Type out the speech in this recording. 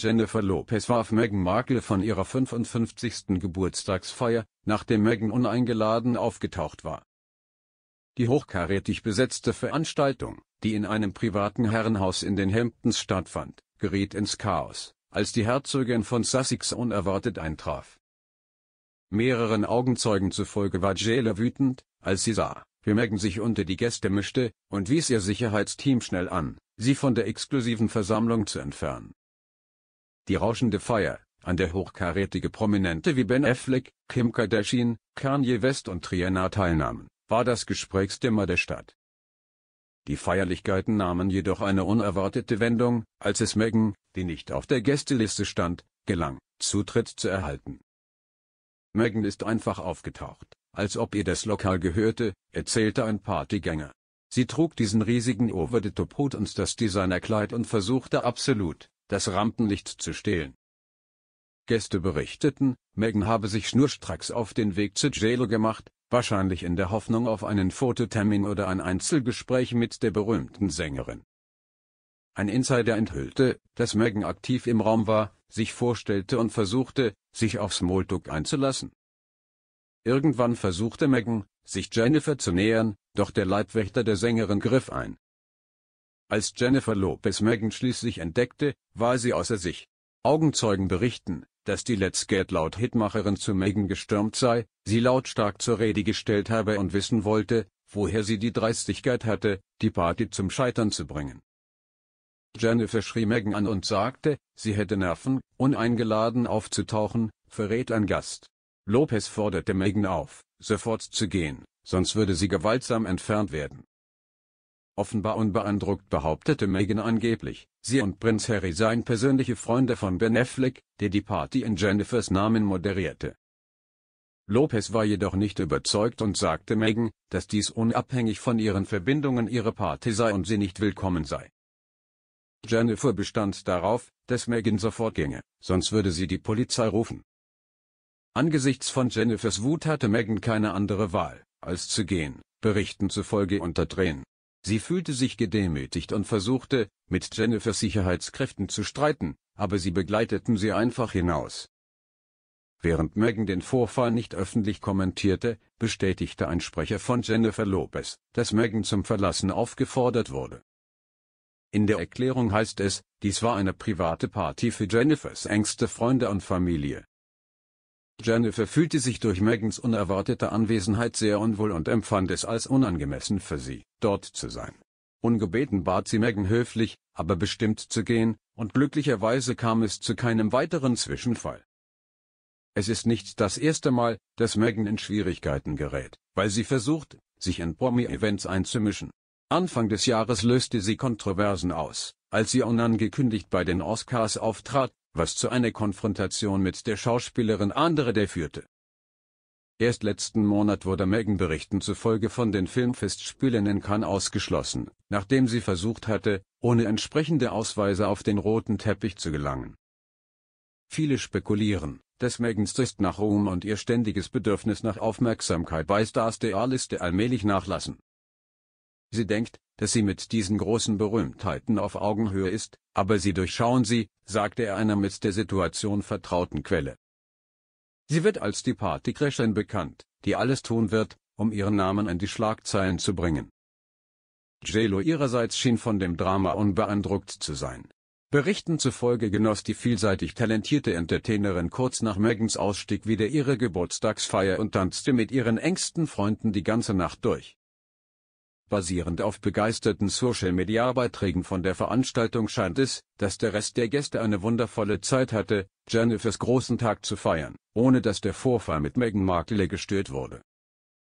Jennifer Lopez warf Meghan Markle von ihrer 55. Geburtstagsfeier, nachdem Meghan uneingeladen aufgetaucht war. Die hochkarätig besetzte Veranstaltung, die in einem privaten Herrenhaus in den Hamptons stattfand, geriet ins Chaos, als die Herzogin von Sussex unerwartet eintraf. Mehreren Augenzeugen zufolge war Jailer wütend, als sie sah, wie Meghan sich unter die Gäste mischte, und wies ihr Sicherheitsteam schnell an, sie von der exklusiven Versammlung zu entfernen die rauschende Feier, an der hochkarätige Prominente wie Ben Affleck, Kim Kardashian, Kanye West und Triana teilnahmen, war das Gesprächsthema der Stadt. Die Feierlichkeiten nahmen jedoch eine unerwartete Wendung, als es Megan, die nicht auf der Gästeliste stand, gelang, Zutritt zu erhalten. Megan ist einfach aufgetaucht, als ob ihr das Lokal gehörte, erzählte ein Partygänger. Sie trug diesen riesigen Over-the-Top-Hut und das Designerkleid und versuchte absolut, das Rampenlicht zu stehlen. Gäste berichteten, Megan habe sich schnurstracks auf den Weg zu Jalo gemacht, wahrscheinlich in der Hoffnung auf einen Fototermin oder ein Einzelgespräch mit der berühmten Sängerin. Ein Insider enthüllte, dass Megan aktiv im Raum war, sich vorstellte und versuchte, sich auf Smalltalk einzulassen. Irgendwann versuchte Megan, sich Jennifer zu nähern, doch der Leibwächter der Sängerin griff ein. Als Jennifer Lopez Megan schließlich entdeckte, war sie außer sich. Augenzeugen berichten, dass die Let's Get Loud Hitmacherin zu Megan gestürmt sei, sie lautstark zur Rede gestellt habe und wissen wollte, woher sie die Dreistigkeit hatte, die Party zum Scheitern zu bringen. Jennifer schrie Megan an und sagte, sie hätte Nerven, uneingeladen aufzutauchen, verrät ein Gast. Lopez forderte Megan auf, sofort zu gehen, sonst würde sie gewaltsam entfernt werden. Offenbar unbeeindruckt behauptete Meghan angeblich, sie und Prinz Harry seien persönliche Freunde von Ben Affleck, der die Party in Jennifers Namen moderierte. Lopez war jedoch nicht überzeugt und sagte Meghan, dass dies unabhängig von ihren Verbindungen ihre Party sei und sie nicht willkommen sei. Jennifer bestand darauf, dass Meghan sofort ginge, sonst würde sie die Polizei rufen. Angesichts von Jennifers Wut hatte Meghan keine andere Wahl, als zu gehen, Berichten zufolge unter Tränen. Sie fühlte sich gedemütigt und versuchte, mit Jennifers Sicherheitskräften zu streiten, aber sie begleiteten sie einfach hinaus. Während Megan den Vorfall nicht öffentlich kommentierte, bestätigte ein Sprecher von Jennifer Lopez, dass Megan zum Verlassen aufgefordert wurde. In der Erklärung heißt es, dies war eine private Party für Jennifers engste Freunde und Familie. Jennifer fühlte sich durch Megans unerwartete Anwesenheit sehr unwohl und empfand es als unangemessen für sie dort zu sein. Ungebeten bat sie Megan höflich, aber bestimmt zu gehen, und glücklicherweise kam es zu keinem weiteren Zwischenfall. Es ist nicht das erste Mal, dass Megan in Schwierigkeiten gerät, weil sie versucht, sich in Promi-Events einzumischen. Anfang des Jahres löste sie Kontroversen aus, als sie unangekündigt bei den Oscars auftrat, was zu einer Konfrontation mit der Schauspielerin Andere der führte. Erst letzten Monat wurde Megan Berichten zufolge von den Filmfestspielen in Cannes ausgeschlossen, nachdem sie versucht hatte, ohne entsprechende Ausweise auf den roten Teppich zu gelangen. Viele spekulieren, dass Megans Durst nach Ruhm und ihr ständiges Bedürfnis nach Aufmerksamkeit bei Stars der A-Liste allmählich nachlassen. Sie denkt, dass sie mit diesen großen Berühmtheiten auf Augenhöhe ist, aber sie durchschauen sie, sagte er einer mit der Situation vertrauten Quelle. Sie wird als die Partycrasherin bekannt, die alles tun wird, um ihren Namen in die Schlagzeilen zu bringen. JLo ihrerseits schien von dem Drama unbeeindruckt zu sein. Berichten zufolge genoss die vielseitig talentierte Entertainerin kurz nach Megans Ausstieg wieder ihre Geburtstagsfeier und tanzte mit ihren engsten Freunden die ganze Nacht durch. Basierend auf begeisterten Social-Media-Beiträgen von der Veranstaltung scheint es, dass der Rest der Gäste eine wundervolle Zeit hatte, Jennifers großen Tag zu feiern ohne dass der Vorfall mit Meghan Markle gestört wurde